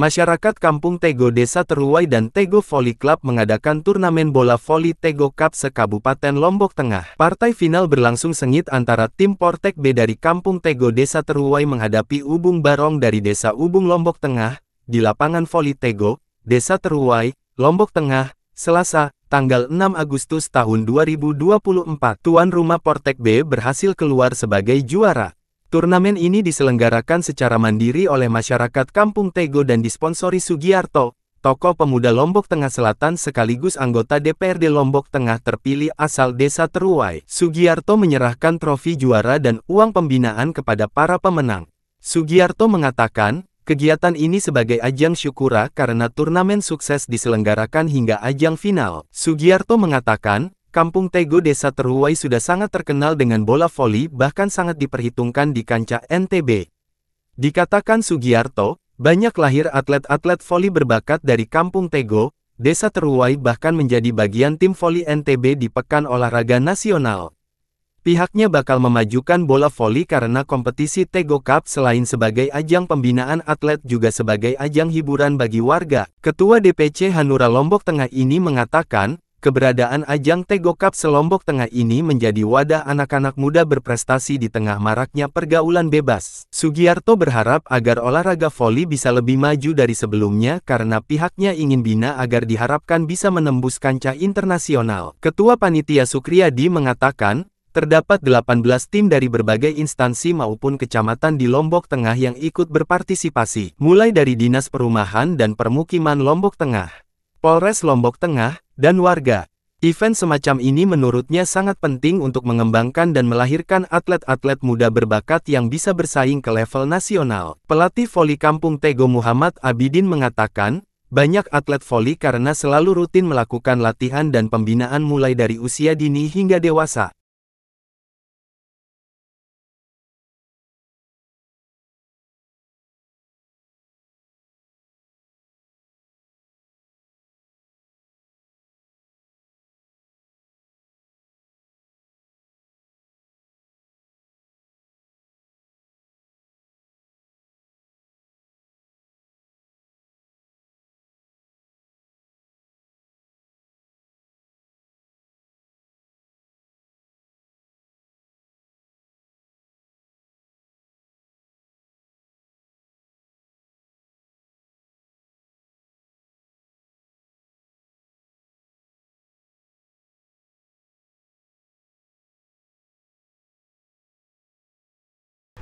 Masyarakat kampung Tego Desa Teruai dan Tego Volley Club mengadakan turnamen bola voli Tego Cup se Kabupaten Lombok Tengah. Partai final berlangsung sengit antara tim Portek B dari kampung Tego Desa Teruai menghadapi Ubung Barong dari Desa Ubung Lombok Tengah, di lapangan voli Tego, Desa Teruai, Lombok Tengah, Selasa, tanggal 6 Agustus tahun 2024. Tuan rumah Portek B berhasil keluar sebagai juara. Turnamen ini diselenggarakan secara mandiri oleh masyarakat Kampung Tego dan disponsori Sugiarto, tokoh pemuda Lombok Tengah Selatan sekaligus anggota DPRD Lombok Tengah terpilih asal desa Teruai. Sugiarto menyerahkan trofi juara dan uang pembinaan kepada para pemenang. Sugiarto mengatakan, kegiatan ini sebagai ajang syukura karena turnamen sukses diselenggarakan hingga ajang final. Sugiarto mengatakan, Kampung Tego Desa Terhuai sudah sangat terkenal dengan bola voli bahkan sangat diperhitungkan di kancah NTB. Dikatakan Sugiarto, banyak lahir atlet-atlet voli berbakat dari Kampung Tego, Desa Teruai bahkan menjadi bagian tim voli NTB di Pekan Olahraga Nasional. Pihaknya bakal memajukan bola voli karena kompetisi Tego Cup selain sebagai ajang pembinaan atlet juga sebagai ajang hiburan bagi warga. Ketua DPC Hanura Lombok Tengah ini mengatakan, keberadaan ajang Tego Cup Selombok Tengah ini menjadi wadah anak-anak muda berprestasi di tengah maraknya pergaulan bebas. Sugiarto berharap agar olahraga voli bisa lebih maju dari sebelumnya karena pihaknya ingin bina agar diharapkan bisa menembus kancah internasional. Ketua Panitia Sukriyadi mengatakan, Terdapat 18 tim dari berbagai instansi maupun kecamatan di Lombok Tengah yang ikut berpartisipasi, mulai dari Dinas Perumahan dan Permukiman Lombok Tengah, Polres Lombok Tengah, dan warga. Event semacam ini menurutnya sangat penting untuk mengembangkan dan melahirkan atlet-atlet muda berbakat yang bisa bersaing ke level nasional. Pelatih voli kampung Tego Muhammad Abidin mengatakan, banyak atlet voli karena selalu rutin melakukan latihan dan pembinaan mulai dari usia dini hingga dewasa.